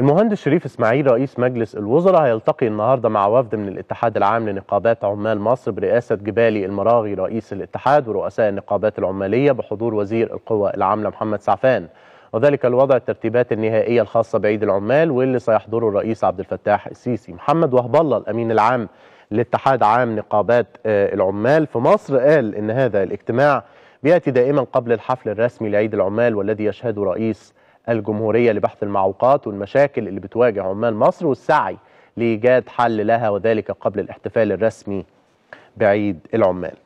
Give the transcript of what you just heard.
المهندس شريف اسماعيل رئيس مجلس الوزراء هيلتقي النهارده مع وفد من الاتحاد العام لنقابات عمال مصر برئاسه جبالي المراغي رئيس الاتحاد ورؤساء النقابات العماليه بحضور وزير القوى العامله محمد سعفان وذلك لوضع الترتيبات النهائيه الخاصه بعيد العمال واللي سيحضره الرئيس عبد الفتاح السيسي محمد وهب الله الامين العام لاتحاد عام نقابات آه، العمال في مصر قال ان هذا الاجتماع بياتي دائما قبل الحفل الرسمي لعيد العمال والذي يشهد رئيس الجمهورية لبحث المعوقات والمشاكل اللي بتواجه عمال مصر والسعي لإيجاد حل لها وذلك قبل الاحتفال الرسمي بعيد العمال